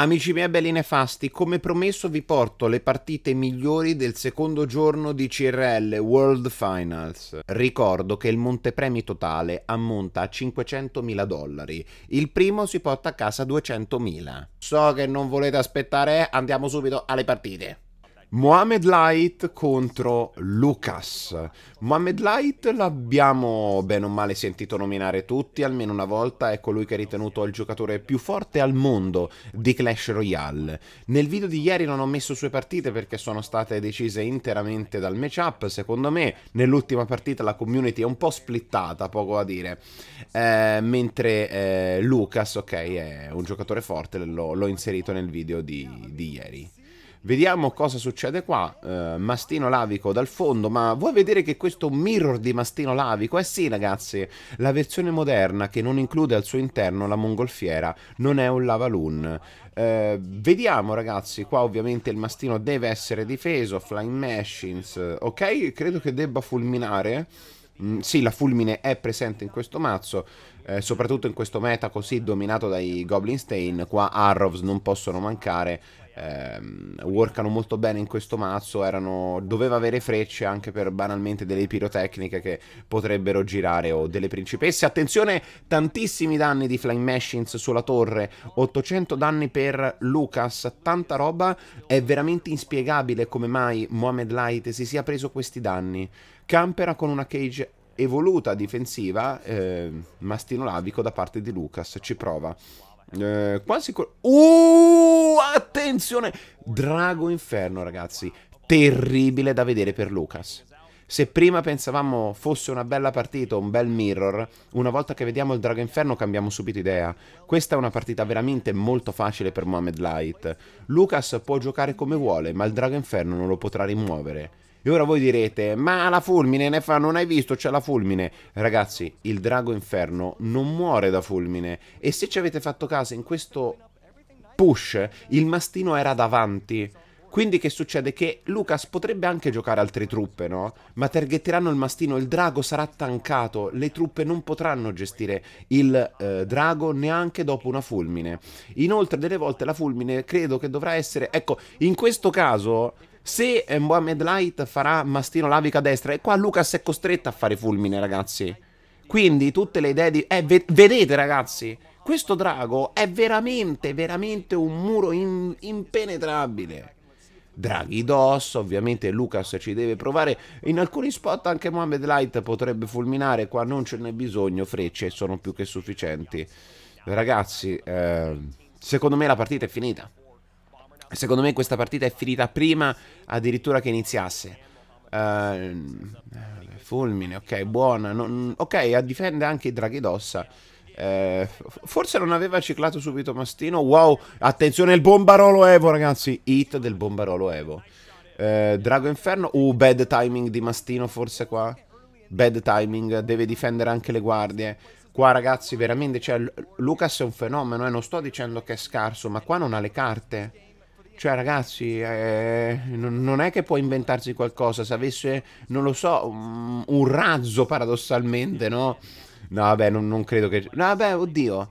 Amici miei belli nefasti, come promesso vi porto le partite migliori del secondo giorno di CRL World Finals. Ricordo che il montepremi totale ammonta a 500.000 dollari, il primo si porta a casa 200.000. So che non volete aspettare, eh? andiamo subito alle partite. Mohamed Light contro Lucas. Mohamed Light l'abbiamo bene o male sentito nominare tutti, almeno una volta è colui ecco che è ritenuto il giocatore più forte al mondo di Clash Royale. Nel video di ieri non ho messo sue partite perché sono state decise interamente dal matchup, secondo me nell'ultima partita la community è un po' splittata, poco a dire. Eh, mentre eh, Lucas, ok, è un giocatore forte, l'ho, inserito nel video di, di ieri. Vediamo cosa succede qua. Uh, Mastino Lavico dal fondo, ma vuoi vedere che questo mirror di Mastino Lavico? Eh sì, ragazzi, la versione moderna che non include al suo interno la mongolfiera non è un lavaloon. Uh, eh, vediamo ragazzi, qua ovviamente il mastino deve essere difeso, flying machines, ok? Credo che debba fulminare. Mm, sì, la fulmine è presente in questo mazzo, eh, soprattutto in questo meta così dominato dai Goblin Stain, qua Arrows non possono mancare ehm, workano molto bene in questo mazzo, erano, doveva avere frecce anche per banalmente delle pirotecniche che potrebbero girare o delle principesse. Attenzione, tantissimi danni di Flying Machines sulla torre, 800 danni per Lucas, tanta roba, è veramente inspiegabile come mai Mohamed Light si sia preso questi danni. Campera con una cage evoluta difensiva, eh, mastino lavico da parte di Lucas, ci prova. Eh, quasi... Uh, attenzione! Drago Inferno, ragazzi. Terribile da vedere per Lucas. Se prima pensavamo fosse una bella partita, un bel mirror, una volta che vediamo il Drago Inferno cambiamo subito idea. Questa è una partita veramente molto facile per Mohamed Light. Lucas può giocare come vuole, ma il Drago Inferno non lo potrà rimuovere. E ora voi direte, ma la fulmine ne fa, non hai visto, c'è cioè, la fulmine. Ragazzi, il drago inferno non muore da fulmine. E se ci avete fatto caso, in questo push, il mastino era davanti. Quindi che succede? Che Lucas potrebbe anche giocare altre truppe, no? Ma targetteranno il mastino, il drago sarà tankato, le truppe non potranno gestire il eh, drago neanche dopo una fulmine. Inoltre delle volte la fulmine credo che dovrà essere... Ecco, in questo caso se eh, Mohamed Light farà mastino lavica a destra, e qua Lucas è costretto a fare fulmine, ragazzi. Quindi tutte le idee di... Eh, ve vedete, ragazzi, questo drago è veramente, veramente un muro in impenetrabile. Draghi DOS, ovviamente Lucas ci deve provare, in alcuni spot anche Mohamed Light potrebbe fulminare, qua non ce n'è bisogno, frecce sono più che sufficienti. Ragazzi, eh, secondo me la partita è finita. Secondo me questa partita è finita prima addirittura che iniziasse. Uh, fulmine, ok, buona. Non, ok, a difende anche Draghidossa. Uh, eh, forse non aveva ciclato subito Mastino. Wow, attenzione il bombarolo Evo, ragazzi. Hit del bombarolo Evo. Uh, Drago Inferno. Uh, bad timing di Mastino, forse qua. Bad timing, deve difendere anche le guardie. Qua ragazzi, veramente, cioè, Lucas è un fenomeno, eh. Non sto dicendo che è scarso, ma qua non ha le carte. Cioè ragazzi, eh, non è che può inventarsi qualcosa, se avesse, non lo so, un, un razzo paradossalmente, no? No, vabbè, non, non credo che... No, vabbè, oddio.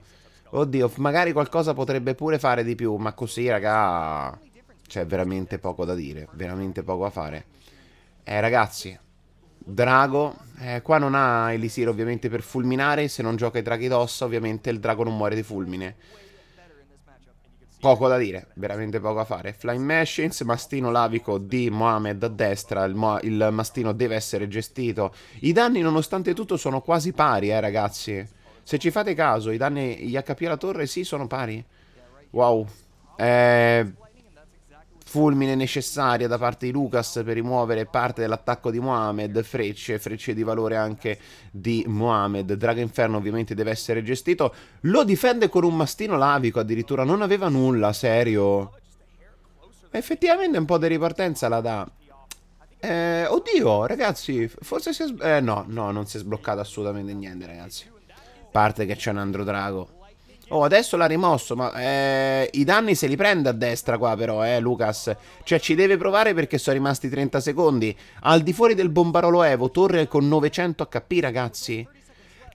Oddio, magari qualcosa potrebbe pure fare di più, ma così, raga, c'è veramente poco da dire, veramente poco da fare. Eh, ragazzi, Drago, eh, qua non ha Elisir ovviamente per fulminare, se non gioca i draghi d'ossa ovviamente il drago non muore di fulmine. Poco da dire, veramente poco da fare. Flying Machines, mastino lavico di Mohamed a destra, il, il, mastino deve essere gestito. I danni nonostante tutto sono quasi pari, eh ragazzi. Se ci fate caso, i danni gli HP alla torre sì sono pari. Wow. Eh, fulmine necessaria da parte di Lucas per rimuovere parte dell'attacco di Mohamed, frecce, frecce di valore anche di Mohamed, Drago Inferno ovviamente deve essere gestito, lo difende con un mastino lavico addirittura, non aveva nulla, serio. Effettivamente un po' di ripartenza la dà. Eh, oddio, ragazzi, forse si è... Eh, no, no, non si è sbloccato assolutamente niente, ragazzi. A parte che c'è un Andro Drago. Oh, adesso l'ha rimosso, ma eh, i danni se li prende a destra qua però, eh, Lucas. Cioè, ci deve provare perché sono rimasti 30 secondi. Al di fuori del bombarolo Evo, torre con 900 HP, ragazzi.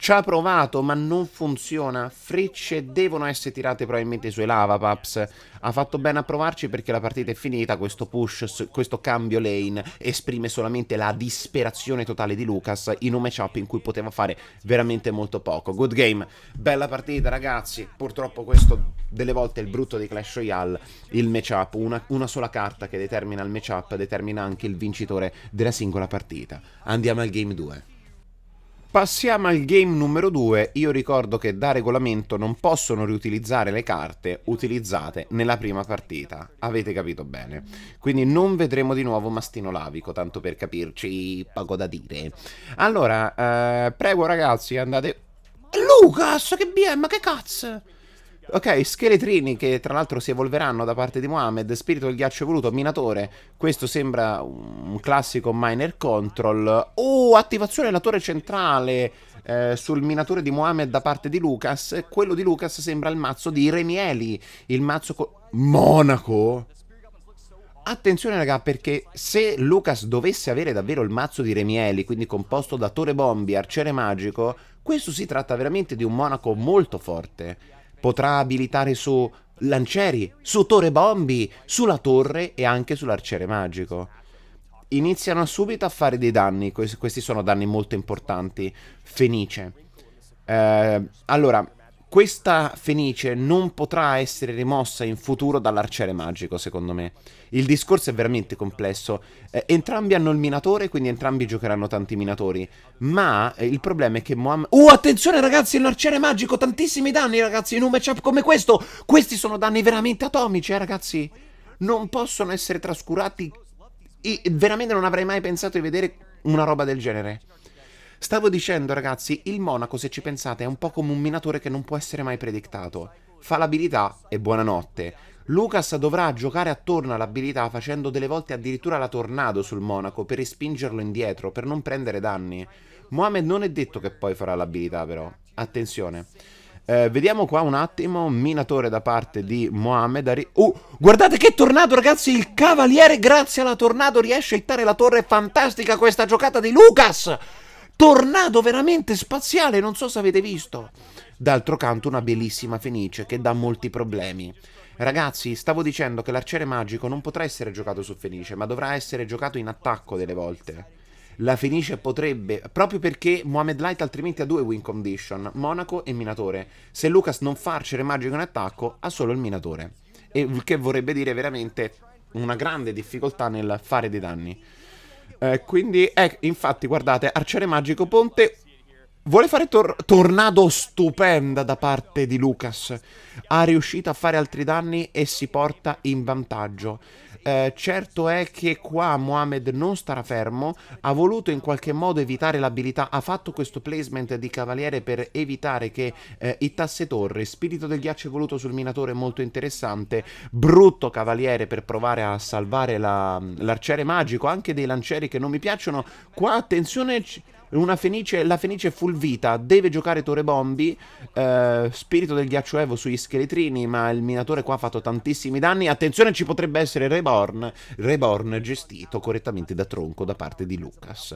Ci ha provato, ma non funziona. Frecce devono essere tirate probabilmente sui lavapaps. Ha fatto bene a provarci perché la partita è finita. Questo push, questo cambio lane esprime solamente la disperazione totale di Lucas in un matchup in cui poteva fare veramente molto poco. Good game, bella partita, ragazzi. Purtroppo, questo delle volte è il brutto di Clash Royale. Il matchup, una, una sola carta che determina il matchup, determina anche il vincitore della singola partita. Andiamo al game 2. Passiamo al game numero 2. Io ricordo che da regolamento non possono riutilizzare le carte utilizzate nella prima partita. Avete capito bene. Quindi non vedremo di nuovo Mastino Lavico, tanto per capirci poco da dire. Allora, eh, prego ragazzi, andate... Lucas, che BM, ma che cazzo! Ok, scheletrini che tra l'altro si evolveranno da parte di Mohamed, spirito del ghiaccio evoluto, minatore, questo sembra un classico miner control. Oh, attivazione della torre centrale eh, sul minatore di Mohamed da parte di Lucas. Quello di Lucas sembra il mazzo di Remieli, il mazzo con... Monaco? Attenzione raga perché se Lucas dovesse avere davvero il mazzo di Remieli, quindi composto da Torre Bombi, Arciere Magico, questo si tratta veramente di un Monaco molto forte potrà abilitare su lancieri, su torre bombi, sulla torre e anche sull'arciere magico. Iniziano subito a fare dei danni, questi sono danni molto importanti. Fenice. Eh, allora, questa fenice non potrà essere rimossa in futuro dall'arciere magico, secondo me. Il discorso è veramente complesso. Eh, entrambi hanno il minatore, quindi entrambi giocheranno tanti minatori. Ma eh, il problema è che Mohammed... Uh, oh, attenzione ragazzi, l'arciere magico, tantissimi danni ragazzi, in un matchup come questo. Questi sono danni veramente atomici, eh ragazzi. Non possono essere trascurati. E veramente non avrei mai pensato di vedere una roba del genere. Stavo dicendo ragazzi, il Monaco se ci pensate è un po' come un minatore che non può essere mai predictato. Fa l'abilità e buonanotte. Lucas dovrà giocare attorno all'abilità facendo delle volte addirittura la tornado sul Monaco per respingerlo indietro, per non prendere danni. Mohamed non è detto che poi farà l'abilità però, attenzione. Eh, vediamo qua un attimo, minatore da parte di Mohamed. oh, guardate che tornado ragazzi, il cavaliere grazie alla tornado riesce a hittare la torre, fantastica questa giocata di Lucas! tornato veramente spaziale, non so se avete visto. D'altro canto una bellissima Fenice che dà molti problemi. Ragazzi, stavo dicendo che l'arciere magico non potrà essere giocato su Fenice, ma dovrà essere giocato in attacco delle volte. La Fenice potrebbe, proprio perché Mohamed Light altrimenti ha due win condition, Monaco e Minatore. Se Lucas non fa arciere magico in attacco, ha solo il Minatore. E che vorrebbe dire veramente una grande difficoltà nel fare dei danni. Eh, quindi, eh, infatti, guardate, arciere magico ponte vuole fare tor tornado stupenda da parte di Lucas. Ha riuscito a fare altri danni e si porta in vantaggio. Eh, certo è che qua Mohamed non starà fermo, ha voluto in qualche modo evitare l'abilità, ha fatto questo placement di cavaliere per evitare che eh, Itasse Torre, spirito del ghiaccio evoluto sul minatore molto interessante, brutto cavaliere per provare a salvare la, l'arciere magico, anche dei lancieri che non mi piacciono. Qua attenzione una Fenice, la Fenice full vita, deve giocare Tore Bombi, eh, Spirito del Ghiaccio Evo sugli scheletrini, ma il minatore qua ha fatto tantissimi danni. Attenzione, ci potrebbe essere Reborn, Reborn gestito correttamente da Tronco da parte di Lucas.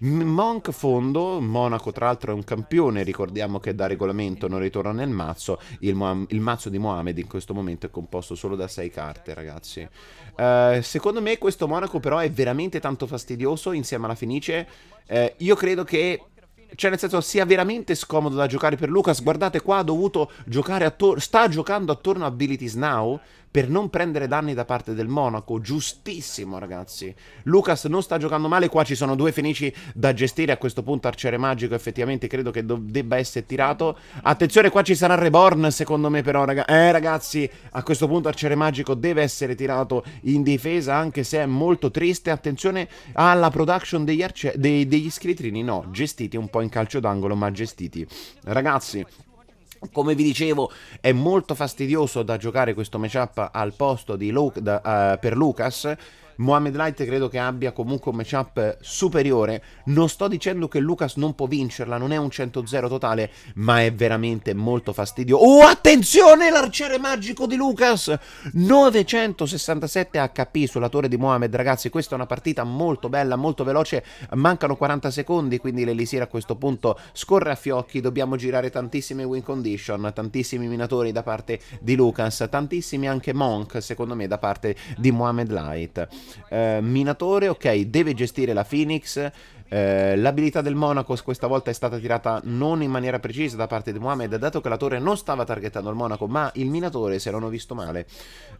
Monk fondo, Monaco tra l'altro è un campione, ricordiamo che da regolamento non ritorna nel mazzo, il, il mazzo di Mohamed in questo momento è composto solo da 6 carte ragazzi. Eh, secondo me questo Monaco però è veramente tanto fastidioso insieme alla Fenice, eh, io credo credo che cioè nel senso sia veramente scomodo da giocare per Lucas. Guardate qua, ha dovuto giocare attorno, sta giocando attorno a Abilities Now, per non prendere danni da parte del Monaco. Giustissimo, ragazzi. Lucas non sta giocando male. Qua ci sono due fenici da gestire. A questo punto, Arciere Magico, effettivamente, credo che debba essere tirato. Attenzione, qua ci sarà Reborn. Secondo me, però, raga eh, ragazzi, a questo punto, Arciere Magico deve essere tirato in difesa. Anche se è molto triste. Attenzione alla production degli, arce- dei, degli scheletrini. No, gestiti un po' in calcio d'angolo, ma gestiti. Ragazzi. Come vi dicevo, è molto fastidioso da giocare questo matchup al posto di Luke, da, uh, per Lucas Mohamed Light credo che abbia comunque un matchup eh, superiore. Non sto dicendo che Lucas non può vincerla, non è un 100-0 totale, ma è veramente molto fastidioso. Oh, attenzione l'arciere magico di Lucas! 967 HP sulla torre di Mohamed, ragazzi, questa è una partita molto bella, molto veloce. Mancano 40 secondi, quindi l'Elisir a questo punto scorre a fiocchi, dobbiamo girare tantissime win condition, tantissimi minatori da parte di Lucas, tantissimi anche Monk, secondo me, da parte di Mohamed Light eh, minatore, ok, deve gestire la Phoenix. Eh, l'abilità del Monaco questa volta è stata tirata non in maniera precisa da parte di Mohamed, dato che la torre non stava targettando il Monaco, ma il minatore se l'hanno visto male.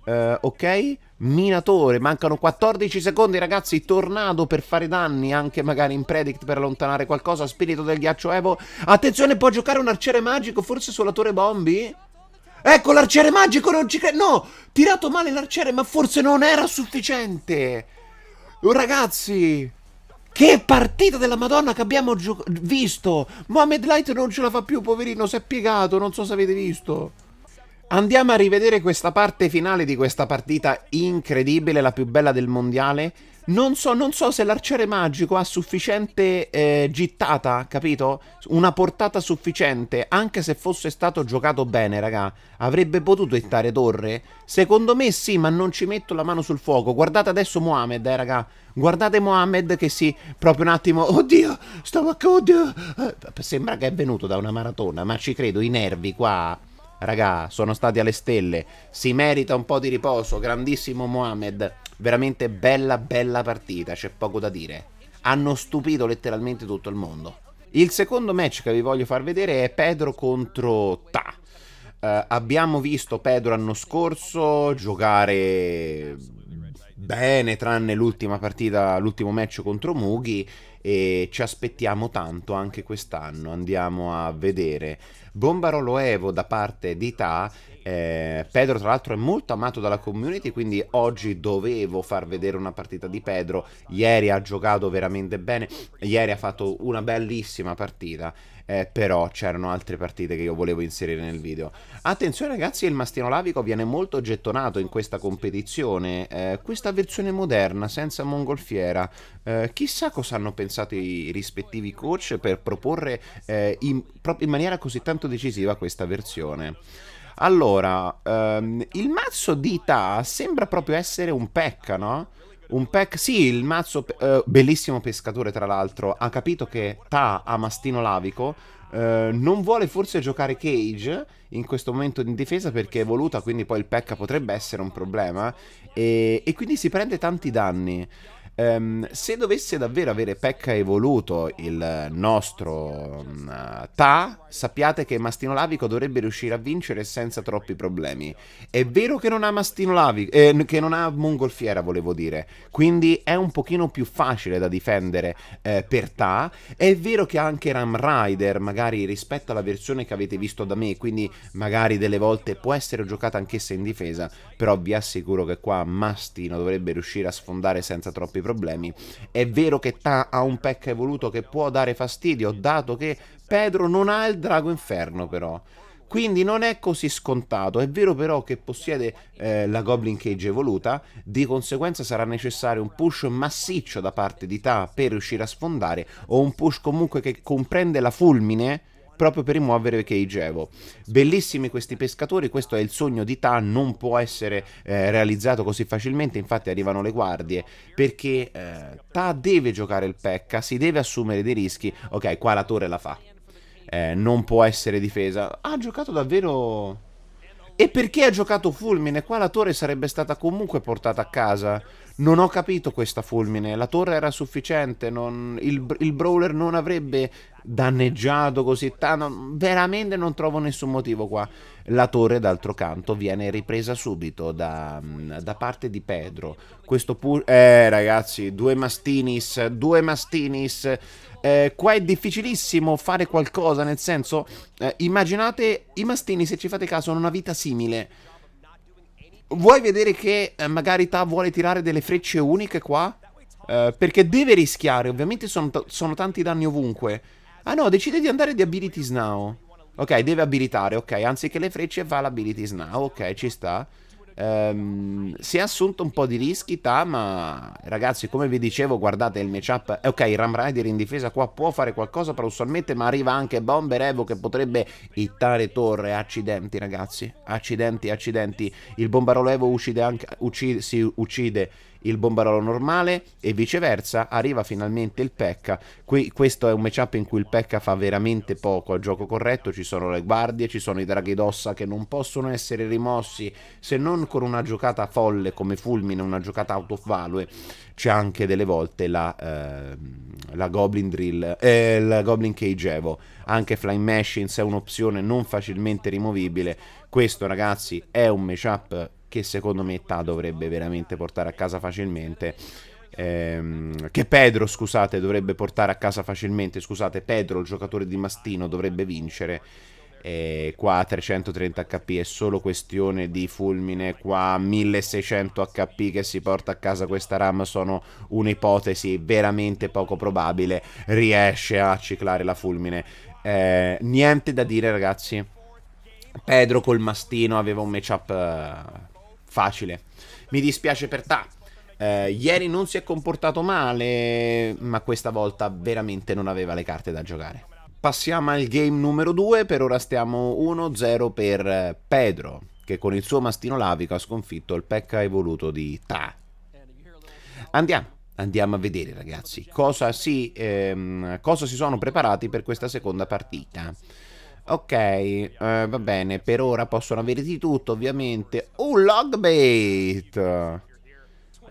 Eh, ok, minatore, mancano 14 secondi ragazzi, tornado per fare danni, anche magari in predict per allontanare qualcosa, spirito del ghiaccio Evo. Attenzione, può giocare un arciere magico, forse sulla torre Bombi? Ecco l'arciere magico, non ci credo. No, tirato male l'arciere, ma forse non era sufficiente. Oh, ragazzi, che partita della Madonna che abbiamo visto. Mohamed Light non ce la fa più, poverino, si è piegato, non so se avete visto. Andiamo a rivedere questa parte finale di questa partita incredibile, la più bella del mondiale. Non so, non so se l'arciere magico ha sufficiente eh, gittata, capito? Una portata sufficiente, anche se fosse stato giocato bene, raga. Avrebbe potuto hittare torre? Secondo me sì, ma non ci metto la mano sul fuoco. Guardate adesso Mohamed, eh, raga. Guardate Mohamed che si... proprio un attimo... Oddio, stavo... Oddio! Eh, sembra che è venuto da una maratona, ma ci credo, i nervi qua raga, sono stati alle stelle, si merita un po' di riposo, grandissimo Mohamed veramente bella bella partita, c'è poco da dire. Hanno stupito letteralmente tutto il mondo. Il secondo match che vi voglio far vedere è Pedro contro Ta. Uh, abbiamo visto Pedro l'anno scorso giocare bene, tranne l'ultima partita, l'ultimo match contro Mughi e ci aspettiamo tanto anche quest'anno, andiamo a vedere. Bombarolo Evo da parte di Ta, eh, Pedro tra l'altro è molto amato dalla community, quindi oggi dovevo far vedere una partita di Pedro, ieri ha giocato veramente bene, ieri ha fatto una bellissima partita. Eh, però c'erano altre partite che io volevo inserire nel video. Attenzione ragazzi, il mastino lavico viene molto gettonato in questa competizione, eh, questa versione moderna, senza mongolfiera. Eh, chissà cosa hanno pensato i rispettivi coach per proporre eh, in, in maniera così tanto decisiva questa versione. Allora, ehm, il mazzo di Ita sembra proprio essere un pecca, no? Un pack, sì, il mazzo, eh, bellissimo pescatore tra l'altro, ha capito che Ta ha mastino lavico, eh, non vuole forse giocare Cage in questo momento in difesa perché è voluta, quindi poi il pecca potrebbe essere un problema e, e quindi si prende tanti danni. Um, se dovesse davvero avere Pecca evoluto il nostro um, Ta, sappiate che Mastino Lavico dovrebbe riuscire a vincere senza troppi problemi. È vero che non ha Mastino Lavico, eh, che non ha Mongolfiera, volevo dire, quindi è un pochino più facile da difendere eh, per Ta. È vero che anche Ram Rider, magari rispetto alla versione che avete visto da me, quindi magari delle volte può essere giocata anch'essa in difesa, però vi assicuro che qua Mastino dovrebbe riuscire a sfondare senza troppi problemi troppi problemi. È vero che Ta ha un pack evoluto che può dare fastidio, dato che Pedro non ha il drago inferno però. Quindi non è così scontato, è vero però che possiede eh, la Goblin Cage evoluta, di conseguenza sarà necessario un push massiccio da parte di Ta per riuscire a sfondare, o un push comunque che comprende la fulmine, proprio per rimuovere Cage Evo. Bellissimi questi pescatori, questo è il sogno di Tan, non può essere eh, realizzato così facilmente, infatti arrivano le guardie, perché eh, Ta deve giocare il pecca, si deve assumere dei rischi, ok qua la torre la fa, eh, non può essere difesa, ha giocato davvero... E perché ha giocato fulmine? Qua la torre sarebbe stata comunque portata a casa. Non ho capito questa fulmine. La torre era sufficiente. Non... Il, il, brawler non avrebbe danneggiato così tanto. Veramente non trovo nessun motivo qua. La torre, d'altro canto, viene ripresa subito da, mm, da parte di Pedro. Questo pur... Eh, ragazzi, due Mastinis, due Mastinis. Eh, qua è difficilissimo fare qualcosa, nel senso, eh, immaginate i mastini, se ci fate caso, hanno una vita simile. Vuoi vedere che eh, magari Ta vuole tirare delle frecce uniche qua? Eh, perché deve rischiare, ovviamente sono, sono tanti danni ovunque. Ah no, decide di andare di Abilities Now. Ok, deve abilitare, ok. Anziché le frecce va l'Abilities Now, ok, ci sta. Um, si è assunto un po' di rischi, ta, ma ragazzi, come vi dicevo, guardate il matchup. Eh, ok, il Ram Rider in difesa qua può fare qualcosa paradossalmente, ma arriva anche Bomber Evo che potrebbe hittare torre. Accidenti, ragazzi. Accidenti, accidenti. Il Bombarolo Evo uccide anche, uccide, si uccide il Bombarolo normale e viceversa arriva finalmente il Pekka. Qui, questo è un matchup in cui il Pekka fa veramente poco a gioco corretto, ci sono le guardie, ci sono i draghi d'ossa che non possono essere rimossi se non con una giocata folle come fulmine, una giocata out of value. C'è anche delle volte la, eh, la Goblin Drill, eh, la Goblin Cage Evo. Anche Flying Machines è un'opzione non facilmente rimovibile. Questo ragazzi è un matchup che secondo me Ta dovrebbe veramente portare a casa facilmente. Ehm, che Pedro, scusate, dovrebbe portare a casa facilmente. Scusate, Pedro, il giocatore di Mastino, dovrebbe vincere. E eh, qua a 330 HP è solo questione di fulmine, qua a 1600 HP che si porta a casa questa RAM sono un'ipotesi veramente poco probabile, riesce a ciclare la fulmine. Eh, niente da dire ragazzi, Pedro col mastino aveva un matchup eh, facile. Mi dispiace per Ta. Eh, ieri non si è comportato male, ma questa volta veramente non aveva le carte da giocare. Passiamo al game numero 2, per ora stiamo 1-0 per Pedro, che con il suo mastino lavico ha sconfitto il pecca evoluto di Ta. Andiamo andiamo a vedere ragazzi cosa si, ehm, cosa si, sono preparati per questa seconda partita. Ok, eh, va bene, per ora possono avere di tutto, ovviamente. Oh, logbait!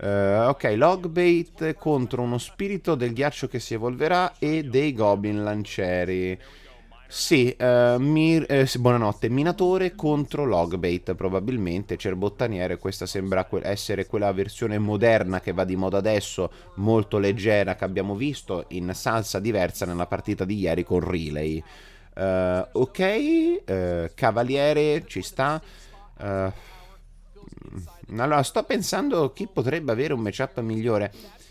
Eh, ok, logbait contro uno spirito del ghiaccio che si evolverà e dei goblin lancieri. Sì, eh, mi, eh, buonanotte, minatore contro logbait probabilmente, cerbottaniere, questa sembra que essere quella versione moderna che va di moda adesso, molto leggera che abbiamo visto in salsa diversa nella partita di ieri con Relay. Uh, ok, uh, Cavaliere ci sta. Uh, allora, sto pensando chi potrebbe avere un matchup migliore.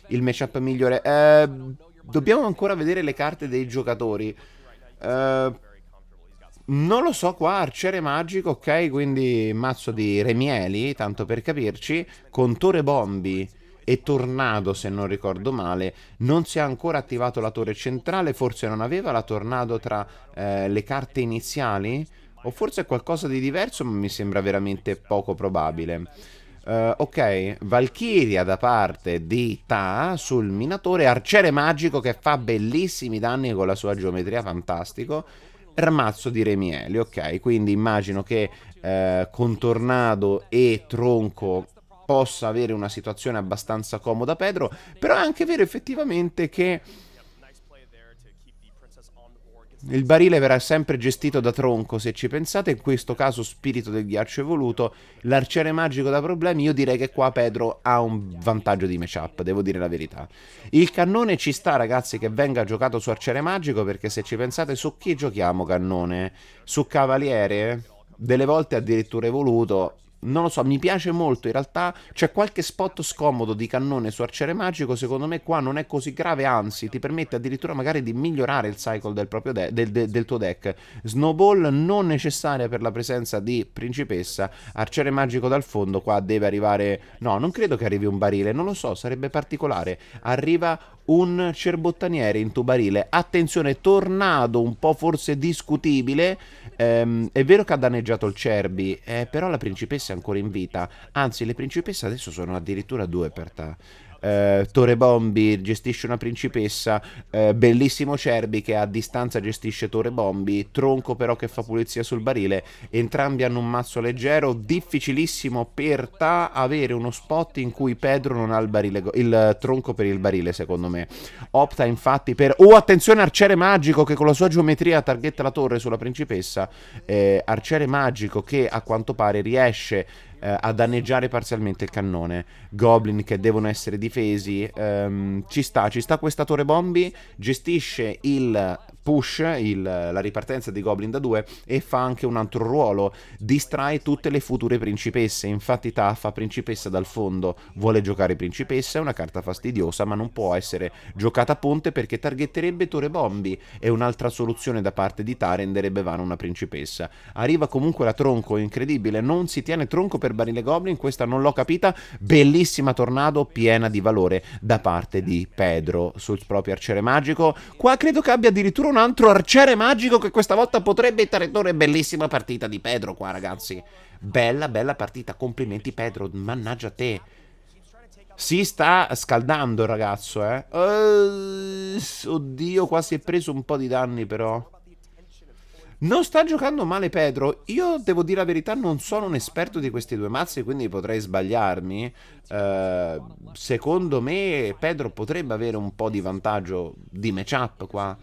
Il matchup migliore. dobbiamo ancora vedere le carte dei giocatori. non lo so qua, arciere magico, ok, quindi mazzo di remieli, tanto per capirci, con tore bombi e Tornado, se non ricordo male, non si è ancora attivato la torre centrale, forse non aveva la Tornado tra eh, le carte iniziali, o forse è qualcosa di diverso, ma mi sembra veramente poco probabile. Uh, ok, Valkyria da parte di Ta sul minatore, arciere magico che fa bellissimi danni con la sua geometria, fantastico. Ermazzo di Remieli, ok, quindi immagino che eh, con Tornado e Tronco possa avere una situazione abbastanza comoda Pedro, però è anche vero effettivamente che il barile verrà sempre gestito da Tronco, se ci pensate, in questo caso Spirito del Ghiaccio Evoluto, l'arciere magico da problemi, io direi che qua Pedro ha un vantaggio di matchup, devo dire la verità. Il cannone ci sta ragazzi che venga giocato su arciere magico, perché se ci pensate su chi giochiamo cannone? Su cavaliere? Delle volte addirittura evoluto, non lo so, mi piace molto in realtà. C'è qualche spot scomodo di cannone su arciere magico. Secondo me qua non è così grave, anzi, ti permette addirittura magari di migliorare il cycle del, de del, de del tuo deck. Snowball non necessaria per la presenza di principessa. Arciere magico dal fondo. Qua deve arrivare. No, non credo che arrivi un barile. Non lo so, sarebbe particolare. Arriva un cerbottaniere in tubarile. Attenzione, tornado un po' forse discutibile. Ehm, è vero che ha danneggiato il Cerbi, eh, però la principessa è ancora in vita. Anzi, le principesse adesso sono addirittura due per te eh, Tore Bombi gestisce una principessa, eh, bellissimo Cerbi che a distanza gestisce Tore Bombi, Tronco però che fa pulizia sul barile, entrambi hanno un mazzo leggero, difficilissimo per Ta avere uno spot in cui Pedro non ha il, barile, il tronco per il barile secondo me. Opta infatti per... Oh attenzione arciere magico che con la sua geometria targhetta la torre sulla principessa, eh, arciere magico che a quanto pare riesce eh, a danneggiare parzialmente il cannone. Goblin che devono essere difesi. Ehm, ci sta, ci sta questa torre bombi. Gestisce il push, il, la ripartenza di Goblin da 2 e fa anche un altro ruolo. Distrae tutte le future principesse. Infatti, Taffa, principessa dal fondo, vuole giocare principessa. È una carta fastidiosa, ma non può essere giocata a ponte perché targetterebbe torre bombi. E un'altra soluzione da parte di Ta renderebbe vana una principessa. Arriva comunque la tronco, incredibile. Non si tiene tronco per per Barile Goblin, questa non l'ho capita, bellissima tornado piena di valore da parte di Pedro sul proprio arciere magico. Qua credo che abbia addirittura un altro arciere magico che questa volta potrebbe territorio, bellissima partita di Pedro qua ragazzi. Bella, bella partita, complimenti Pedro, mannaggia te. Si sta scaldando il ragazzo, eh. Uh, oddio, qua si è preso un po' di danni però. Non sta giocando male Pedro. Io devo dire la verità, non sono un esperto di questi due mazzi, quindi potrei sbagliarmi. Eh, secondo me Pedro potrebbe avere un po' di vantaggio di matchup qua.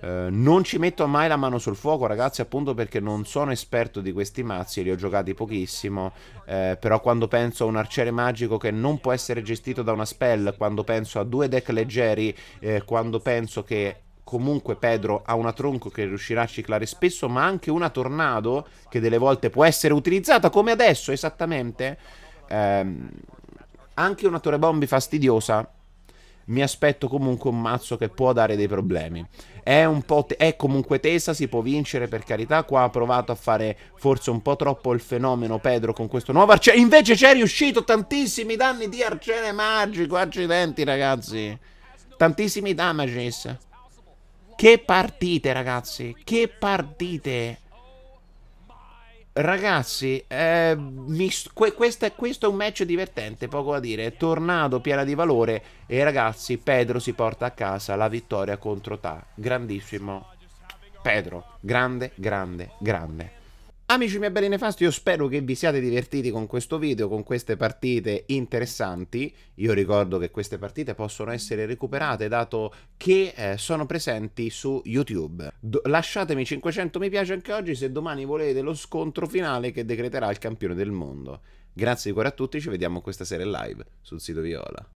Eh, non ci metto mai la mano sul fuoco ragazzi appunto perché non sono esperto di questi mazzi li ho giocati pochissimo eh, però quando penso a un arciere magico che non può essere gestito da una spell quando penso a due deck leggeri eh, quando penso che comunque Pedro ha una tronco che riuscirà a ciclare spesso, ma anche una tornado che delle volte può essere utilizzata come adesso esattamente. Ehm, anche una torre bombi fastidiosa. Mi aspetto comunque un mazzo che può dare dei problemi. È, è comunque tesa, si può vincere per carità. Qua ha provato a fare forse un po' troppo il fenomeno Pedro con questo nuovo arcene. Invece c'è riuscito tantissimi danni di arcene magico. Accidenti ragazzi. Tantissimi damages. Che partite, ragazzi! Che partite! Ragazzi, eh, mi, questo, è, questo, è, un match divertente, poco da dire. tornato piena di valore e ragazzi, Pedro si porta a casa la vittoria contro Ta. Grandissimo. Pedro, grande, grande, grande. Amici miei belli nefasti, io spero che vi siate divertiti con questo video, con queste partite interessanti. Io ricordo che queste partite possono essere recuperate dato che eh, sono presenti su YouTube. Do lasciatemi 500 mi piace anche oggi se domani volete lo scontro finale che decreterà il campione del mondo. Grazie di cuore a tutti, ci vediamo questa sera in live sul sito Viola.